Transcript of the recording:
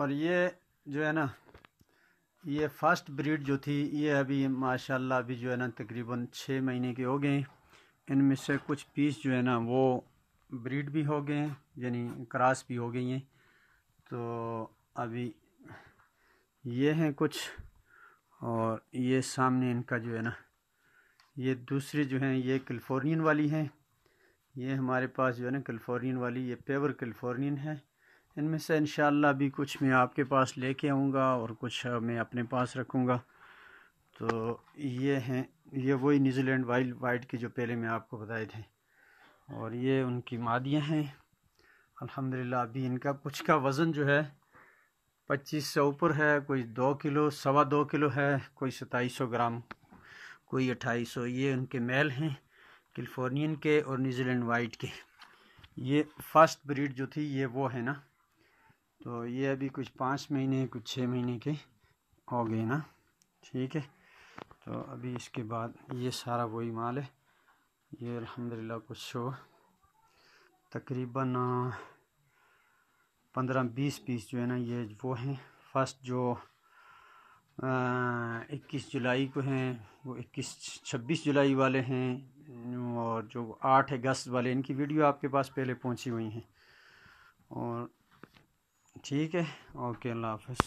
और ये जो है ना ये फर्स्ट ब्रीड जो थी ये अभी माशाल्लाह अभी जो है ना तकरीबन छः महीने के हो गए इनमें से कुछ पीस जो है ना वो ब्रीड भी हो गए हैं यानी क्रॉस भी हो गई हैं तो अभी ये हैं कुछ और ये सामने इनका जो है ना ये दूसरी जो है ये कैलिफोर्नियन वाली हैं ये हमारे पास जो है ना कैलिफोर्नियन वाली ये पेवर कैलिफोर्नियन है इनमें से इनशाला भी कुछ मैं आपके पास लेके आऊँगा और कुछ मैं अपने पास रखूँगा तो ये हैं ये वही न्यूजीलैंड वाइल्ड वाइट की जो पहले मैं आपको बताए थे और ये उनकी मादियाँ हैं अल्हम्दुलिल्लाह अभी इनका कुछ का वज़न जो है पच्चीस से ऊपर है कोई दो किलो सवा दो किलो है कोई सताईस सौ ग्राम कोई अट्ठाईस सौ ये उनके मेल हैं कैलिफोर्नियन के और न्यूजीलैंड वाइट के ये फर्स्ट ब्रीड जो थी ये वो है ना तो ये अभी कुछ पाँच महीने कुछ छः महीने के हो गए ना ठीक है तो अभी इसके बाद ये सारा वही माल है ये अल्हम्दुलिल्लाह कुछ हो तकरीबन पंद्रह बीस पीस जो है ना ये वो हैं फर्स्ट जो इक्कीस जुलाई को हैं वो इक्कीस छब्बीस जुलाई वाले हैं और जो आठ अगस्त वाले इनकी वीडियो आपके पास पहले पहुंची हुई हैं और ठीक है ओके अल्लाह हाफ